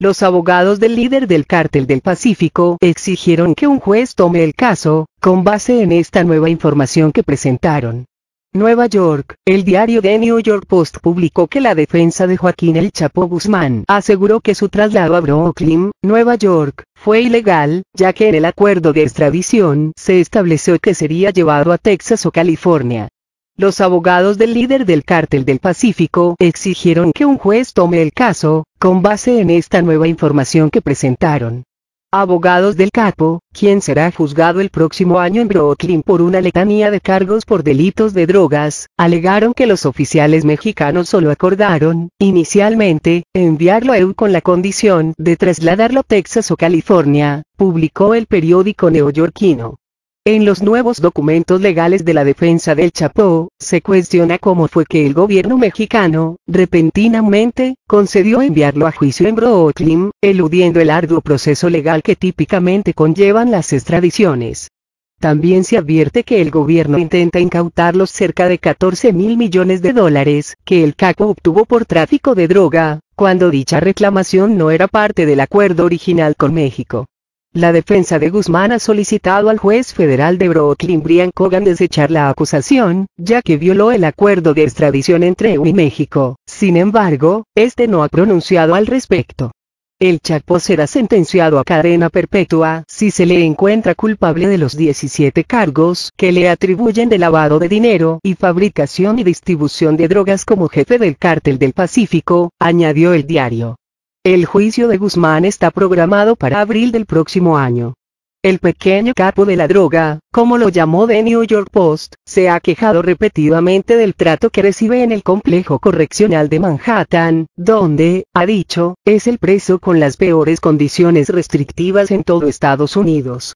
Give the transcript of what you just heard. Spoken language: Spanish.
Los abogados del líder del cártel del Pacífico exigieron que un juez tome el caso, con base en esta nueva información que presentaron. Nueva York, el diario The New York Post publicó que la defensa de Joaquín El Chapo Guzmán aseguró que su traslado a Brooklyn, Nueva York, fue ilegal, ya que en el acuerdo de extradición se estableció que sería llevado a Texas o California. Los abogados del líder del cártel del Pacífico exigieron que un juez tome el caso, con base en esta nueva información que presentaron. Abogados del Capo, quien será juzgado el próximo año en Brooklyn por una letanía de cargos por delitos de drogas, alegaron que los oficiales mexicanos solo acordaron, inicialmente, enviarlo a EU con la condición de trasladarlo a Texas o California, publicó el periódico neoyorquino. En los nuevos documentos legales de la defensa del Chapo, se cuestiona cómo fue que el gobierno mexicano, repentinamente, concedió enviarlo a juicio en Brooklyn, eludiendo el arduo proceso legal que típicamente conllevan las extradiciones. También se advierte que el gobierno intenta incautar los cerca de 14 mil millones de dólares que el CACO obtuvo por tráfico de droga, cuando dicha reclamación no era parte del acuerdo original con México. La defensa de Guzmán ha solicitado al juez federal de Brooklyn Brian Cogan desechar la acusación, ya que violó el acuerdo de extradición entre EU y México. Sin embargo, este no ha pronunciado al respecto. El Chapo será sentenciado a cadena perpetua si se le encuentra culpable de los 17 cargos que le atribuyen de lavado de dinero y fabricación y distribución de drogas como jefe del cártel del Pacífico, añadió el diario. El juicio de Guzmán está programado para abril del próximo año. El pequeño capo de la droga, como lo llamó The New York Post, se ha quejado repetidamente del trato que recibe en el complejo correccional de Manhattan, donde, ha dicho, es el preso con las peores condiciones restrictivas en todo Estados Unidos.